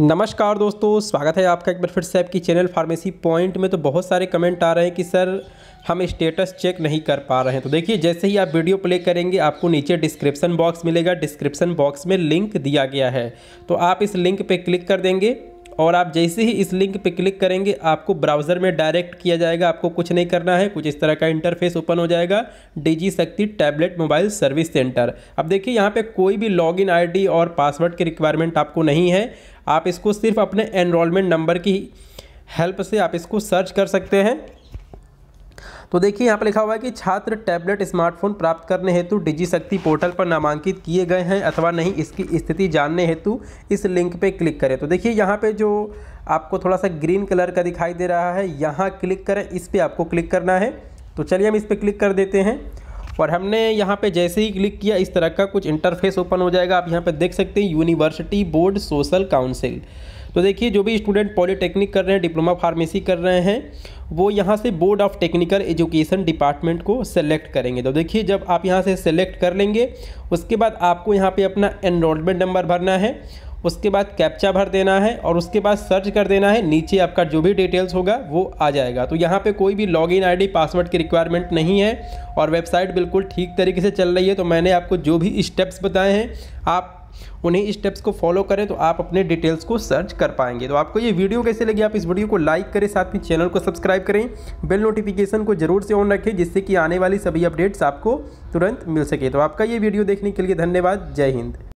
नमस्कार दोस्तों स्वागत है आपका एक बार फिर से आपकी चैनल फार्मेसी पॉइंट में तो बहुत सारे कमेंट आ रहे हैं कि सर हम स्टेटस चेक नहीं कर पा रहे हैं तो देखिए जैसे ही आप वीडियो प्ले करेंगे आपको नीचे डिस्क्रिप्शन बॉक्स मिलेगा डिस्क्रिप्शन बॉक्स में लिंक दिया गया है तो आप इस लिंक पर क्लिक कर देंगे और आप जैसे ही इस लिंक पर क्लिक करेंगे आपको ब्राउज़र में डायरेक्ट किया जाएगा आपको कुछ नहीं करना है कुछ इस तरह का इंटरफेस ओपन हो जाएगा डिजी शक्ति टैबलेट मोबाइल सर्विस सेंटर अब देखिए यहाँ पे कोई भी लॉगिन आईडी और पासवर्ड की रिक्वायरमेंट आपको नहीं है आप इसको सिर्फ अपने एनरोलमेंट नंबर की हेल्प से आप इसको सर्च कर सकते हैं तो देखिए यहाँ पर लिखा हुआ है कि छात्र टैबलेट स्मार्टफोन प्राप्त करने हेतु डिजी शक्ति पोर्टल पर नामांकित किए गए हैं अथवा नहीं इसकी स्थिति जानने हेतु इस लिंक पर क्लिक करें तो देखिए यहाँ पर जो आपको थोड़ा सा ग्रीन कलर का दिखाई दे रहा है यहाँ क्लिक करें इस पर आपको क्लिक करना है तो चलिए हम इस पर क्लिक कर देते हैं और हमने यहाँ पे जैसे ही क्लिक किया इस तरह का कुछ इंटरफेस ओपन हो जाएगा आप यहाँ पे देख सकते हैं यूनिवर्सिटी बोर्ड सोशल काउंसिल तो देखिए जो भी स्टूडेंट पॉलीटेक्निक कर रहे हैं डिप्लोमा फार्मेसी कर रहे हैं वो यहाँ से board of technical education department को सेलेक्ट करेंगे तो देखिए जब आप यहाँ से सेलेक्ट कर लेंगे उसके बाद आपको यहाँ पे अपना एनरोलमेंट नंबर भरना है उसके बाद कैप्चा भर देना है और उसके बाद सर्च कर देना है नीचे आपका जो भी डिटेल्स होगा वो आ जाएगा तो यहाँ पे कोई भी लॉगिन आईडी पासवर्ड की रिक्वायरमेंट नहीं है और वेबसाइट बिल्कुल ठीक तरीके से चल रही है तो मैंने आपको जो भी स्टेप्स बताए हैं आप उन्हीं स्टेप्स को फॉलो करें तो आप अपने डिटेल्स को सर्च कर पाएंगे तो आपको ये वीडियो कैसे लगी आप इस वीडियो को लाइक करें साथ में चैनल को सब्सक्राइब करें बेल नोटिफिकेशन को जरूर से ऑन रखें जिससे कि आने वाली सभी अपडेट्स आपको तुरंत मिल सके तो आपका ये वीडियो देखने के लिए धन्यवाद जय हिंद